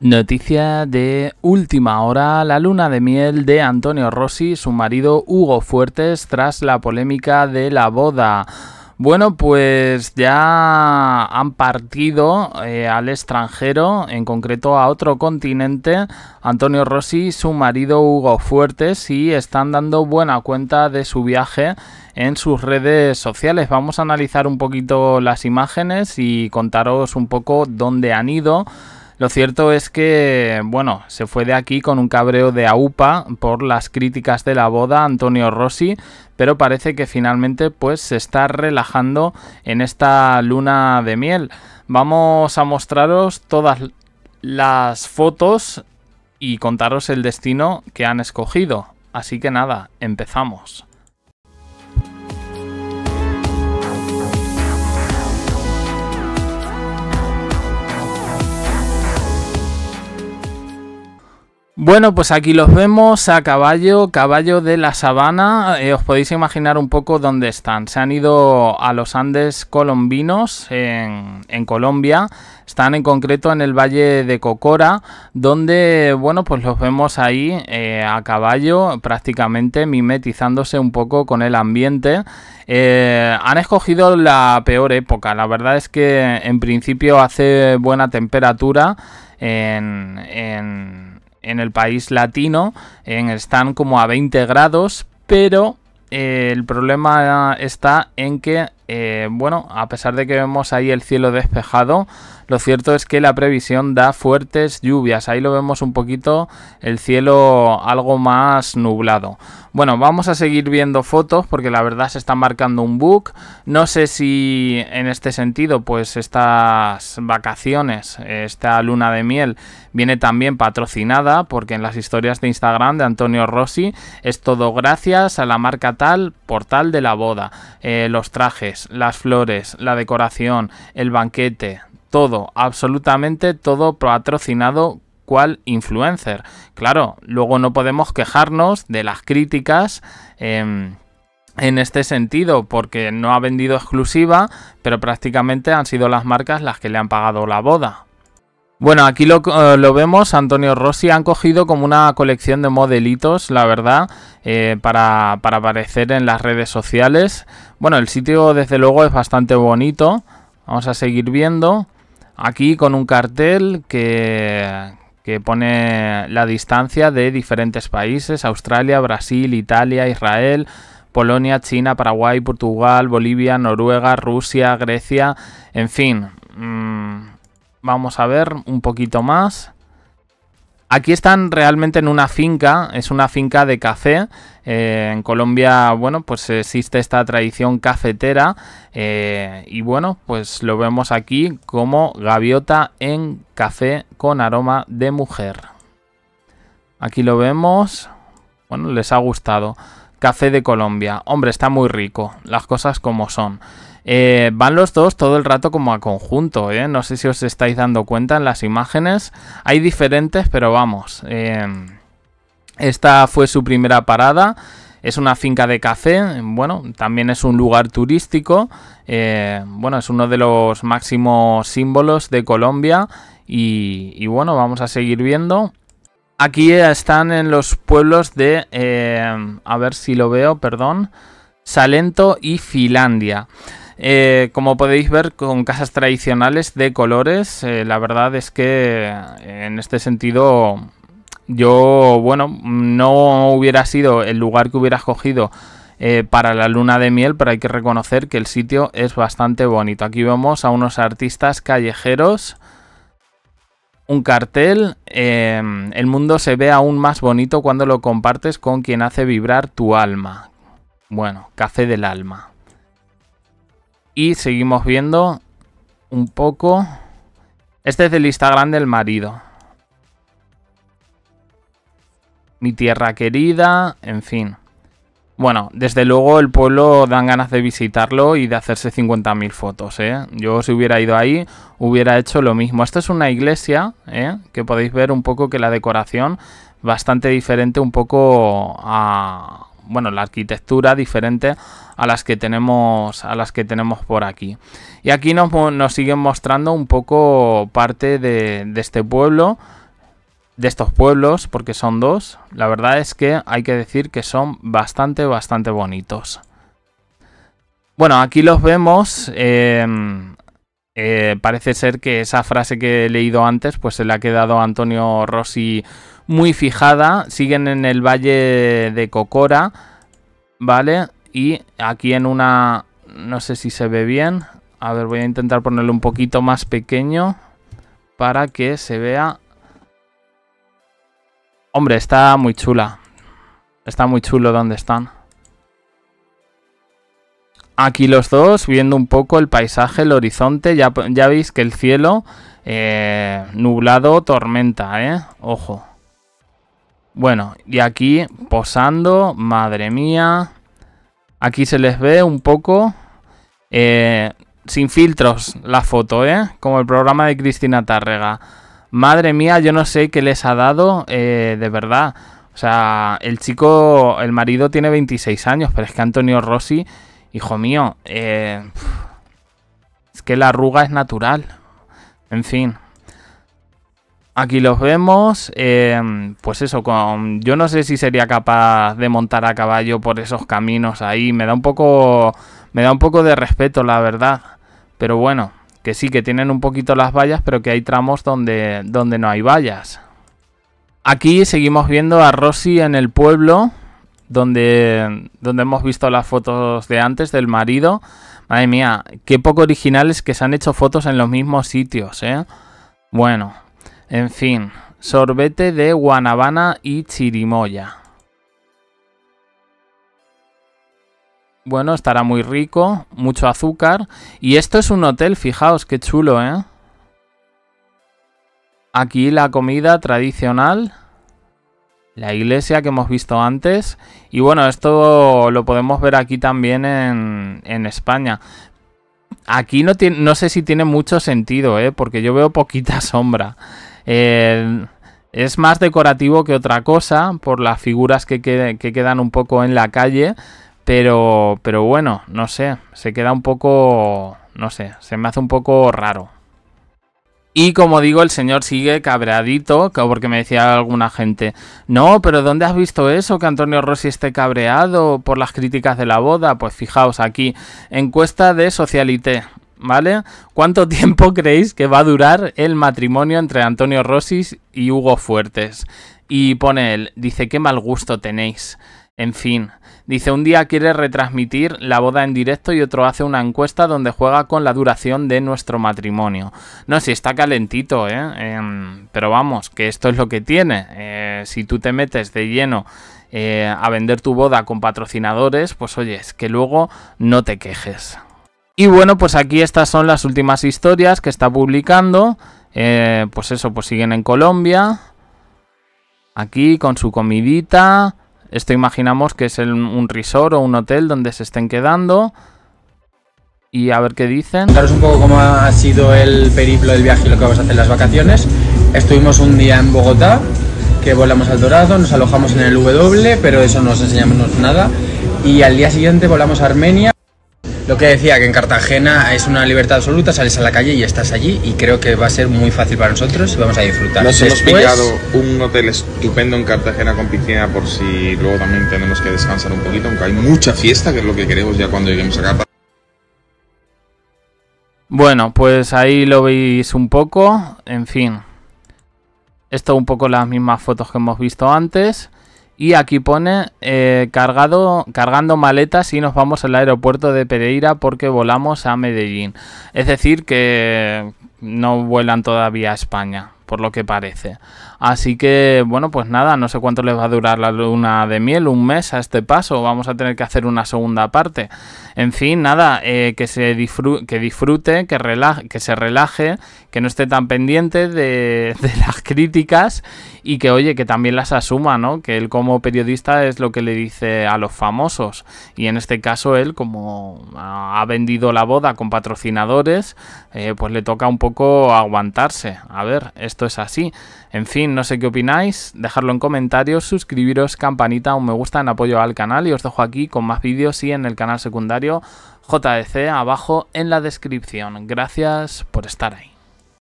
Noticia de última hora, la luna de miel de Antonio Rossi y su marido Hugo Fuertes tras la polémica de la boda. Bueno, pues ya han partido eh, al extranjero, en concreto a otro continente, Antonio Rossi y su marido Hugo Fuertes, y están dando buena cuenta de su viaje en sus redes sociales. Vamos a analizar un poquito las imágenes y contaros un poco dónde han ido. Lo cierto es que, bueno, se fue de aquí con un cabreo de AUPA por las críticas de la boda Antonio Rossi, pero parece que finalmente pues se está relajando en esta luna de miel. Vamos a mostraros todas las fotos y contaros el destino que han escogido. Así que nada, empezamos. Bueno, pues aquí los vemos a caballo, caballo de la sabana. Eh, os podéis imaginar un poco dónde están. Se han ido a los Andes colombinos en, Colombia. Están en concreto en el valle de Cocora, donde, bueno, pues los vemos ahí eh, a caballo, prácticamente mimetizándose un poco con el ambiente. Eh, han escogido la peor época. La verdad es que en principio hace buena temperatura en en el país latino en, están como a 20 grados, pero eh, el problema está en que, eh, bueno, a pesar de que vemos ahí el cielo despejado, lo cierto es que la previsión da fuertes lluvias. Ahí lo vemos un poquito el cielo algo más nublado. Bueno, vamos a seguir viendo fotos porque la verdad se está marcando un book No sé si en este sentido, pues estas vacaciones, esta luna de miel, viene también patrocinada porque en las historias de Instagram de Antonio Rossi es todo gracias a la marca tal, portal de la boda, eh, los trajes, las flores, la decoración, el banquete, todo, absolutamente todo patrocinado cual influencer. Claro, luego no podemos quejarnos de las críticas. Em, en este sentido, porque no ha vendido exclusiva, pero prácticamente han sido las marcas las que le han pagado la boda. Bueno, aquí lo, eh, vemos, Antonio Rossi han cogido como una colección de modelitos, la verdad, eh, para aparecer en las redes sociales. Bueno, el sitio desde luego es bastante bonito, vamos a seguir viendo. Aquí con un cartel que, pone la distancia de diferentes países, Australia, Brasil, Italia, Israel, Polonia, China, Paraguay, Portugal, Bolivia, Noruega, Rusia, Grecia, en fin. Mm, vamos a ver un poquito más. Aquí están realmente en una finca, es una finca de café. Eh, en Colombia, bueno, pues existe esta tradición cafetera eh, y bueno, pues lo vemos aquí como gaviota en café con aroma de mujer. Aquí lo vemos, bueno, les ha gustado. Café de Colombia, hombre, está muy rico, las cosas como son. Eh, van los dos todo el rato como a conjunto, ¿eh? No sé si os estáis dando cuenta en las imágenes. Hay diferentes, pero vamos. Em, esta fue su primera parada. Es una finca de café, bueno, también es un lugar turístico, eh, bueno, es uno de los máximos símbolos de Colombia y, bueno, vamos a seguir viendo. Aquí están en los pueblos de, em, a ver si lo veo, perdón, Salento y Finlandia. Eh, como podéis ver, con casas tradicionales de colores, eh, la verdad es que eh, en este sentido yo, bueno, no hubiera sido el lugar que hubiera escogido para la luna de miel, pero hay que reconocer que el sitio es bastante bonito. Aquí vemos a unos artistas callejeros, un cartel, el mundo se ve aún más bonito cuando lo compartes con quien hace vibrar tu alma. Bueno, café del alma. Y seguimos viendo un poco. Este es el Instagram del marido. Mi tierra querida, en fin. Bueno, desde luego el pueblo dan ganas de visitarlo y de hacerse 50.000 fotos, ¿eh? Yo si hubiera ido ahí hubiera hecho lo mismo. Esta es una iglesia, ¿eh? Que podéis ver un poco que la decoración bastante diferente un poco a, bueno, la arquitectura diferente a las que tenemos, a las que tenemos por aquí. Y aquí nos, nos siguen mostrando un poco parte de, este pueblo de estos pueblos, porque son dos, la verdad es que hay que decir que son bastante, bastante bonitos. Bueno, aquí los vemos eh, eh, parece ser que esa frase que he leído antes, pues se le ha quedado a Antonio Rossi muy fijada. Siguen en el valle de Cocora, ¿vale? Y aquí en una... No sé si se ve bien. A ver, voy a intentar ponerlo un poquito más pequeño para que se vea. Hombre, está muy chula. Está muy chulo donde están aquí los dos viendo un poco el paisaje, el horizonte. Ya, ya veis que el cielo eh, nublado, tormenta, ¿eh? Ojo. Bueno, y aquí posando, madre mía. Aquí se les ve un poco eh, sin filtros la foto, ¿eh? Como el programa de Cristina Tárrega. Madre mía, yo no sé qué les ha dado, eh, de verdad. O sea, el chico, el marido tiene 26 años, pero es que Antonio Rossi Hijo mío, eh, es que la arruga es natural. En fin. Aquí los vemos, eh, pues eso, yo no sé si sería capaz de montar a caballo por esos caminos ahí, me da un poco, me da un poco de respeto la verdad, pero bueno, que sí, que tienen un poquito las vallas, pero que hay tramos donde, donde no hay vallas. Aquí seguimos viendo a Rosy en el pueblo, donde, donde hemos visto las fotos de antes del marido. Madre mía, qué poco originales que se han hecho fotos en los mismos sitios, ¿eh? Bueno, en fin, sorbete de Guanabana y Chirimoya. Bueno, estará muy rico, mucho azúcar. Y esto es un hotel, fijaos, qué chulo, ¿eh? Aquí la comida tradicional la iglesia que hemos visto antes. Y bueno, esto lo podemos ver aquí también en, España. Aquí no, tiene, no sé si tiene mucho sentido, ¿eh? porque yo veo poquita sombra. es más decorativo que otra cosa por las figuras que, que quedan un poco en la calle. Pero, pero bueno, no sé, se queda un poco, no sé, se me hace un poco raro. Y como digo, el señor sigue cabreadito, porque me decía alguna gente, no, pero ¿dónde has visto eso? Que Antonio Rossi esté cabreado por las críticas de la boda. Pues fijaos aquí, encuesta de Socialité. ¿Vale? ¿Cuánto tiempo creéis que va a durar el matrimonio entre Antonio Rossi y Hugo Fuertes? Y pone él, dice, qué mal gusto tenéis. En fin, dice un día quiere retransmitir la boda en directo y otro hace una encuesta donde juega con la duración de nuestro matrimonio. No, si está calentito, ¿eh? Em, pero vamos, que esto es lo que tiene. Eh, si tú te metes de lleno eh, a vender tu boda con patrocinadores, pues oye, que luego no te quejes. Y bueno, pues aquí estas son las últimas historias que está publicando. Eh, pues eso, pues siguen en Colombia. Aquí con su comidita esto imaginamos que es un resort o un hotel donde se estén quedando. Y a ver qué dicen. Contaros un poco cómo ha sido el periplo del viaje y lo que vamos a hacer las vacaciones. Estuvimos un día en Bogotá, que volamos al Dorado, nos alojamos en el W, pero eso no os enseñamos nada. Y al día siguiente volamos a Armenia. Lo que decía, que en Cartagena es una libertad absoluta, sales a la calle y estás allí y creo que va a ser muy fácil para nosotros y vamos a disfrutar. Nos hemos pillado un hotel estupendo en Cartagena con piscina por si luego también tenemos que descansar un poquito, aunque hay mucha fiesta, que es lo que queremos ya cuando lleguemos a Cartagena. Bueno, pues ahí lo veis un poco, en fin. Esto un poco las mismas fotos que hemos visto antes. Y aquí pone eh, cargado, cargando maletas y nos vamos al aeropuerto de Pereira porque volamos a Medellín. Es decir, que no vuelan todavía a España, por lo que parece. Así que, bueno, pues nada, no sé cuánto les va a durar la luna de miel, un mes a este paso, vamos a tener que hacer una segunda parte. En fin, nada, eh, que, se disfrute, que disfrute, que, que se relaje, que no esté tan pendiente de, las críticas y que, oye, que también las asuma, ¿no? Que él como periodista es lo que le dice a los famosos. Y en este caso él, como ha vendido la boda con patrocinadores, eh, pues le toca un poco aguantarse. A ver, esto es así. En fin no sé qué opináis, dejadlo en comentarios, suscribiros, campanita, un me gusta en apoyo al canal y os dejo aquí con más vídeos y en el canal secundario JDC e abajo en la descripción. Gracias por estar ahí.